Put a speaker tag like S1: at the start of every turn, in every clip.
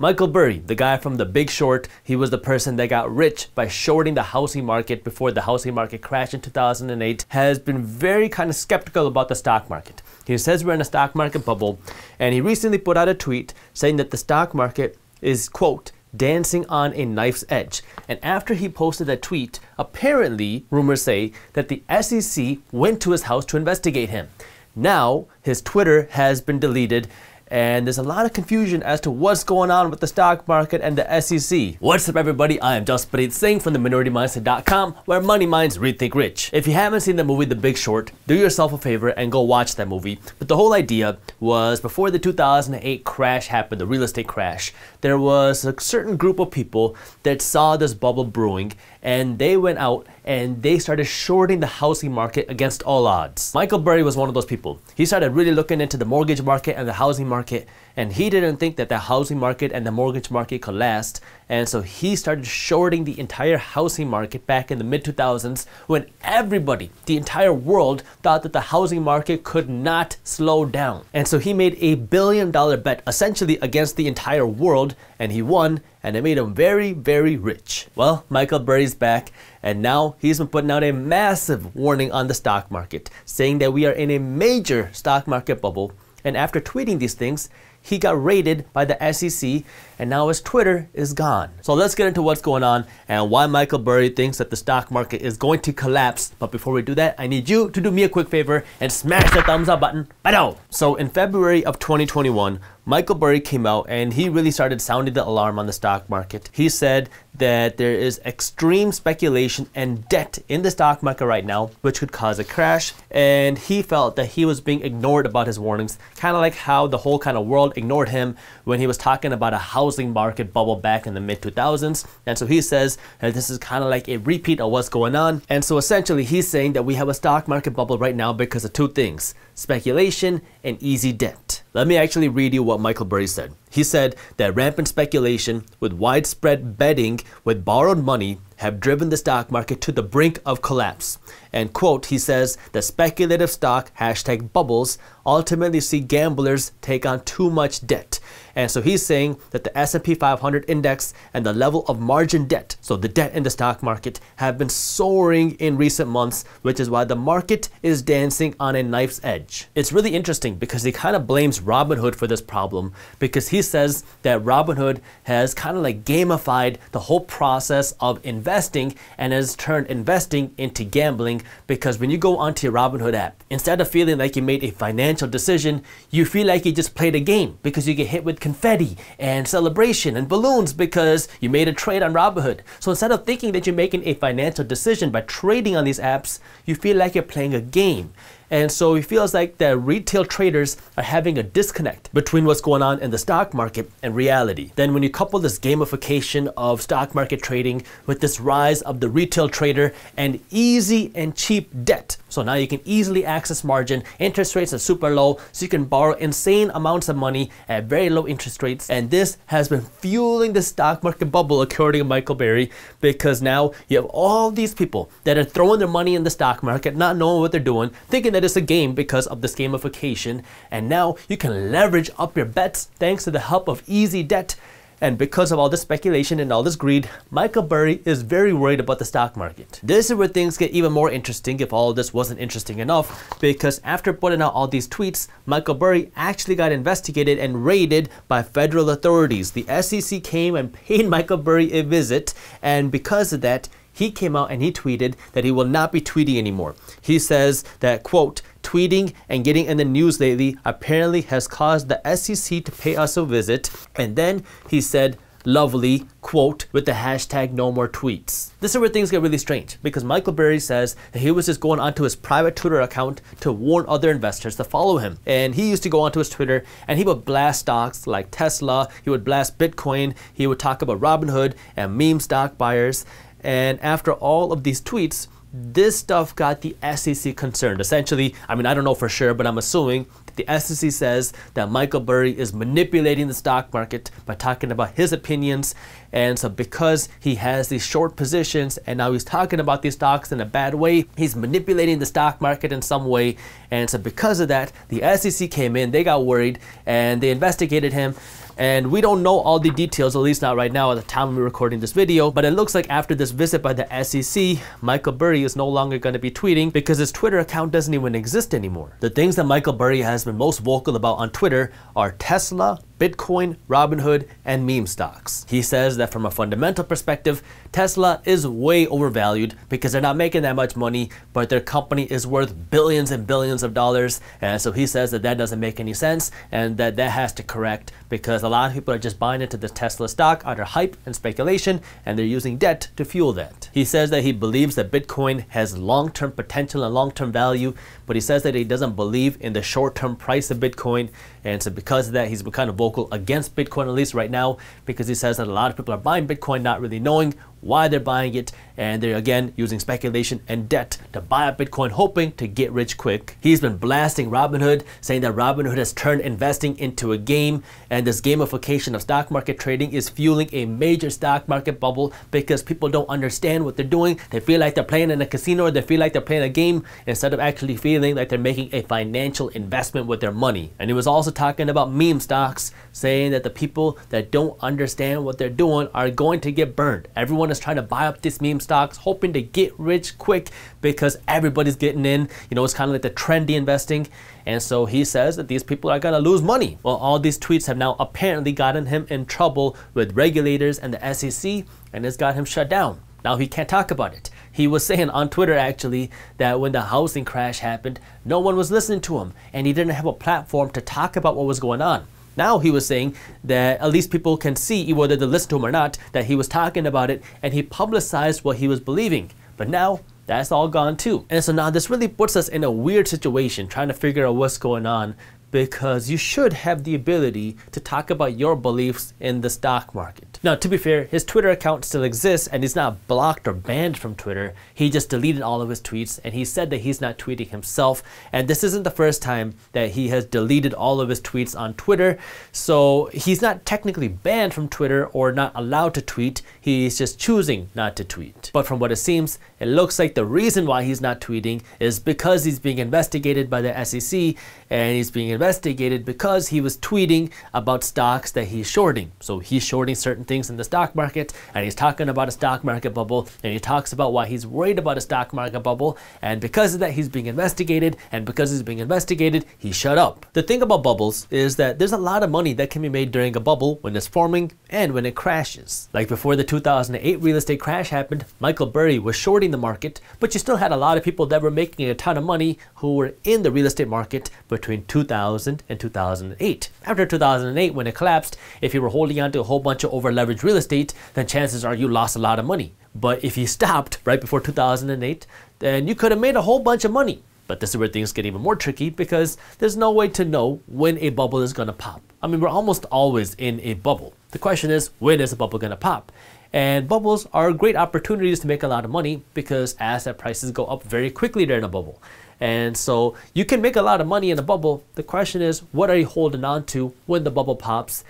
S1: Michael Burry, the guy from The Big Short, he was the person that got rich by shorting the housing market before the housing market crashed in 2008, has been very kind of skeptical about the stock market. He says we're in a stock market bubble, and he recently put out a tweet saying that the stock market is, quote, dancing on a knife's edge. And after he posted that tweet, apparently, rumors say that the SEC went to his house to investigate him. Now, his Twitter has been deleted, and there's a lot of confusion as to what's going on with the stock market and the SEC. What's up everybody, I am Jaspreet Singh from theminoritymindset.com where money minds rethink rich. If you haven't seen the movie The Big Short, do yourself a favor and go watch that movie. But the whole idea was before the 2008 crash happened, the real estate crash, there was a certain group of people that saw this bubble brewing and they went out and they started shorting the housing market against all odds. Michael Burry was one of those people. He started really looking into the mortgage market and the housing market and he didn't think that the housing market and the mortgage market could last. And so he started shorting the entire housing market back in the mid 2000s when everybody, the entire world, thought that the housing market could not slow down. And so he made a billion dollar bet essentially against the entire world and he won and it made him very, very rich. Well, Michael Burry's back, and now he's been putting out a massive warning on the stock market, saying that we are in a major stock market bubble. And after tweeting these things, he got raided by the SEC and now his Twitter is gone. So let's get into what's going on and why Michael Burry thinks that the stock market is going to collapse. But before we do that, I need you to do me a quick favor and smash the thumbs up button. Bye now. So in February of 2021, Michael Burry came out and he really started sounding the alarm on the stock market. He said that there is extreme speculation and debt in the stock market right now, which could cause a crash. And he felt that he was being ignored about his warnings, kind of like how the whole kind of world ignored him when he was talking about a house housing market bubble back in the mid 2000s. And so he says that this is kind of like a repeat of what's going on. And so essentially, he's saying that we have a stock market bubble right now because of two things speculation and easy debt. Let me actually read you what Michael Burry said. He said that rampant speculation with widespread betting with borrowed money have driven the stock market to the brink of collapse. And quote, he says, the speculative stock hashtag bubbles ultimately see gamblers take on too much debt. And so he's saying that the S&P 500 index and the level of margin debt, so the debt in the stock market, have been soaring in recent months, which is why the market is dancing on a knife's edge. It's really interesting because he kind of blames Robinhood for this problem because he says that Robinhood has kind of like gamified the whole process of investing and has turned investing into gambling because when you go onto your Robinhood app, instead of feeling like you made a financial financial decision, you feel like you just played a game because you get hit with confetti and celebration and balloons because you made a trade on Robinhood. So instead of thinking that you're making a financial decision by trading on these apps, you feel like you're playing a game. And so it feels like that retail traders are having a disconnect between what's going on in the stock market and reality. Then when you couple this gamification of stock market trading with this rise of the retail trader and easy and cheap debt. So now you can easily access margin, interest rates are super low, so you can borrow insane amounts of money at very low interest rates. And this has been fueling the stock market bubble according to Michael Berry because now you have all these people that are throwing their money in the stock market, not knowing what they're doing, thinking that it's a game because of this gamification, and now you can leverage up your bets thanks to the help of easy debt. And because of all this speculation and all this greed, Michael Burry is very worried about the stock market. This is where things get even more interesting if all this wasn't interesting enough, because after putting out all these tweets, Michael Burry actually got investigated and raided by federal authorities. The SEC came and paid Michael Burry a visit, and because of that, he came out and he tweeted that he will not be tweeting anymore. He says that, quote, tweeting and getting in the news lately apparently has caused the SEC to pay us a visit. And then he said, lovely quote with the hashtag no more tweets. This is where things get really strange because Michael Berry says that he was just going onto his private Twitter account to warn other investors to follow him. And he used to go onto his Twitter and he would blast stocks like Tesla, he would blast Bitcoin, he would talk about Robinhood and meme stock buyers. And after all of these tweets, this stuff got the SEC concerned. Essentially, I mean, I don't know for sure, but I'm assuming that the SEC says that Michael Burry is manipulating the stock market by talking about his opinions. And so, because he has these short positions and now he's talking about these stocks in a bad way, he's manipulating the stock market in some way. And so, because of that, the SEC came in, they got worried, and they investigated him. And we don't know all the details, at least not right now at the time we're recording this video, but it looks like after this visit by the SEC, Michael Burry is no longer going to be tweeting because his Twitter account doesn't even exist anymore. The things that Michael Burry has been most vocal about on Twitter are Tesla, Bitcoin, Robinhood, and meme stocks. He says that from a fundamental perspective, Tesla is way overvalued because they're not making that much money, but their company is worth billions and billions of dollars. And so he says that that doesn't make any sense and that that has to correct because a lot of people are just buying into the Tesla stock under hype and speculation, and they're using debt to fuel that. He says that he believes that Bitcoin has long-term potential and long-term value, but he says that he doesn't believe in the short-term price of Bitcoin and so because of that, he's been kind of vocal against Bitcoin, at least right now, because he says that a lot of people are buying Bitcoin not really knowing why they're buying it, and they're again using speculation and debt to buy up Bitcoin, hoping to get rich quick. He's been blasting Robinhood, saying that Robinhood has turned investing into a game, and this gamification of stock market trading is fueling a major stock market bubble because people don't understand what they're doing. They feel like they're playing in a casino, or they feel like they're playing a game instead of actually feeling like they're making a financial investment with their money. And he was also talking about meme stocks, saying that the people that don't understand what they're doing are going to get burned. Everyone everyone is trying to buy up these meme stocks, hoping to get rich quick because everybody's getting in. You know, it's kind of like the trendy investing. And so he says that these people are going to lose money. Well, all these tweets have now apparently gotten him in trouble with regulators and the SEC, and it's got him shut down. Now he can't talk about it. He was saying on Twitter actually that when the housing crash happened, no one was listening to him, and he didn't have a platform to talk about what was going on. Now he was saying that at least people can see, whether they listen to him or not, that he was talking about it and he publicized what he was believing. But now that's all gone too. And so now this really puts us in a weird situation trying to figure out what's going on because you should have the ability to talk about your beliefs in the stock market. Now, to be fair, his Twitter account still exists and he's not blocked or banned from Twitter. He just deleted all of his tweets and he said that he's not tweeting himself. And this isn't the first time that he has deleted all of his tweets on Twitter. So he's not technically banned from Twitter or not allowed to tweet. He's just choosing not to tweet. But from what it seems, it looks like the reason why he's not tweeting is because he's being investigated by the SEC and he's being investigated because he was tweeting about stocks that he's shorting. So he's shorting certain things in the stock market and he's talking about a stock market bubble and he talks about why he's worried about a stock market bubble and because of that he's being investigated and because he's being investigated he shut up. The thing about bubbles is that there's a lot of money that can be made during a bubble when it's forming and when it crashes. Like before the 2008 real estate crash happened, Michael Burry was shorting the market, but you still had a lot of people that were making a ton of money who were in the real estate market between 2000 2000 and 2008. After 2008, when it collapsed, if you were holding on to a whole bunch of overleveraged real estate, then chances are you lost a lot of money. But if you stopped right before 2008, then you could have made a whole bunch of money. But this is where things get even more tricky because there's no way to know when a bubble is going to pop. I mean, we're almost always in a bubble. The question is, when is the bubble going to pop? And bubbles are great opportunities to make a lot of money because asset prices go up very quickly during a bubble. And so you can make a lot of money in a bubble. The question is, what are you holding on to when the bubble pops?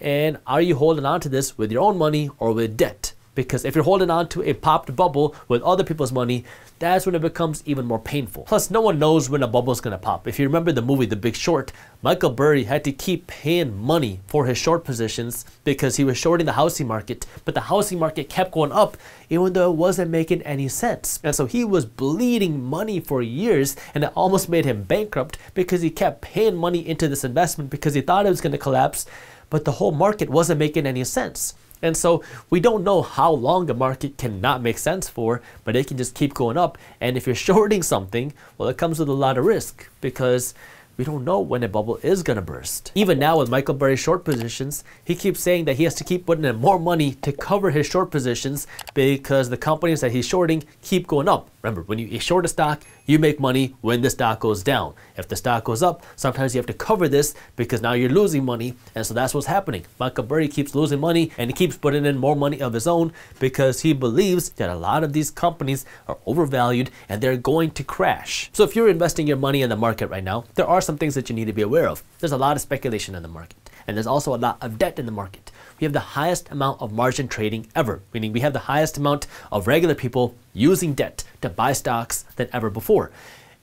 S1: And are you holding on to this with your own money or with debt? Because if you're holding on to a popped bubble with other people's money, that's when it becomes even more painful. Plus, no one knows when a bubble's gonna pop. If you remember the movie The Big Short, Michael Burry had to keep paying money for his short positions because he was shorting the housing market, but the housing market kept going up even though it wasn't making any sense. And so he was bleeding money for years and it almost made him bankrupt because he kept paying money into this investment because he thought it was gonna collapse, but the whole market wasn't making any sense. And so we don't know how long a market cannot make sense for, but it can just keep going up. And if you're shorting something, well, it comes with a lot of risk because we don't know when a bubble is going to burst. Even now with Michael Burry's short positions, he keeps saying that he has to keep putting in more money to cover his short positions because the companies that he's shorting keep going up. Remember, when you short a stock, you make money when the stock goes down. If the stock goes up, sometimes you have to cover this because now you're losing money. And so that's what's happening. Michael Burry keeps losing money and he keeps putting in more money of his own because he believes that a lot of these companies are overvalued and they're going to crash. So if you're investing your money in the market right now, there are some things that you need to be aware of. There's a lot of speculation in the market and there's also a lot of debt in the market we have the highest amount of margin trading ever, meaning we have the highest amount of regular people using debt to buy stocks than ever before.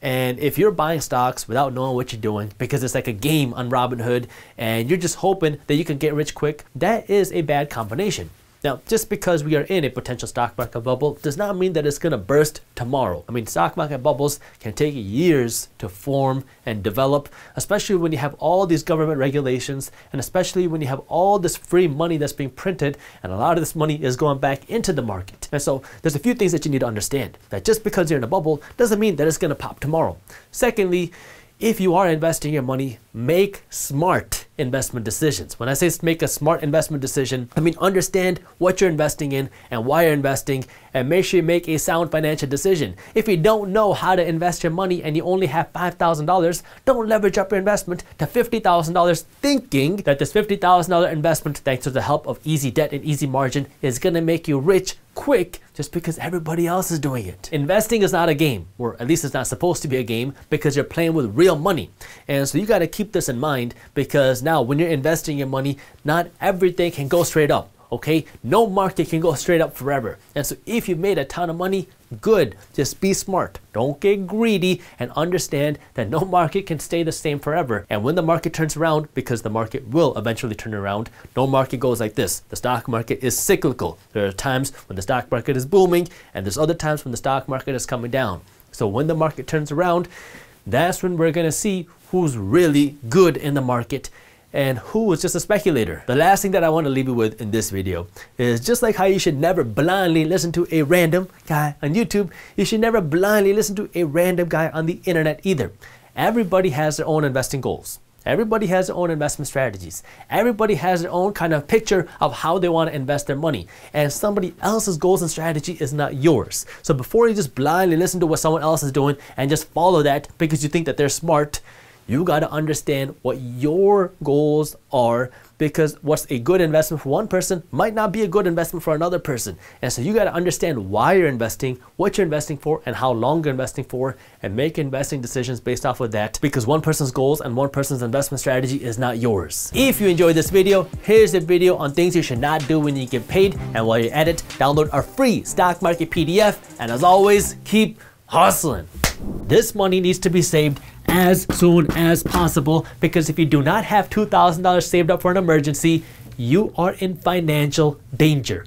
S1: And if you're buying stocks without knowing what you're doing because it's like a game on Robinhood and you're just hoping that you can get rich quick, that is a bad combination. Now, just because we are in a potential stock market bubble does not mean that it's going to burst tomorrow. I mean, stock market bubbles can take years to form and develop, especially when you have all these government regulations and especially when you have all this free money that's being printed and a lot of this money is going back into the market. And so there's a few things that you need to understand that just because you're in a bubble doesn't mean that it's going to pop tomorrow. Secondly, if you are investing your money, make smart investment decisions. When I say make a smart investment decision, I mean understand what you're investing in and why you're investing and make sure you make a sound financial decision. If you don't know how to invest your money and you only have $5,000, don't leverage up your investment to $50,000 thinking that this $50,000 investment thanks to the help of easy debt and easy margin is going to make you rich quick just because everybody else is doing it. Investing is not a game, or at least it's not supposed to be a game because you're playing with real money. And so you got to keep this in mind because now when you're investing your money, not everything can go straight up. Okay, no market can go straight up forever. And so if you've made a ton of money, good. Just be smart. Don't get greedy and understand that no market can stay the same forever. And when the market turns around, because the market will eventually turn around, no market goes like this. The stock market is cyclical. There are times when the stock market is booming and there's other times when the stock market is coming down. So when the market turns around, that's when we're going to see who's really good in the market and who was just a speculator. The last thing that I want to leave you with in this video is just like how you should never blindly listen to a random guy on YouTube, you should never blindly listen to a random guy on the internet either. Everybody has their own investing goals. Everybody has their own investment strategies. Everybody has their own kind of picture of how they want to invest their money. And somebody else's goals and strategy is not yours. So before you just blindly listen to what someone else is doing and just follow that because you think that they're smart, you got to understand what your goals are because what's a good investment for one person might not be a good investment for another person. And so you got to understand why you're investing, what you're investing for, and how long you're investing for, and make investing decisions based off of that because one person's goals and one person's investment strategy is not yours. If you enjoyed this video, here's a video on things you should not do when you get paid. And while you're at it, download our free stock market PDF. And as always, keep hustling. This money needs to be saved as soon as possible because if you do not have $2,000 saved up for an emergency, you are in financial danger.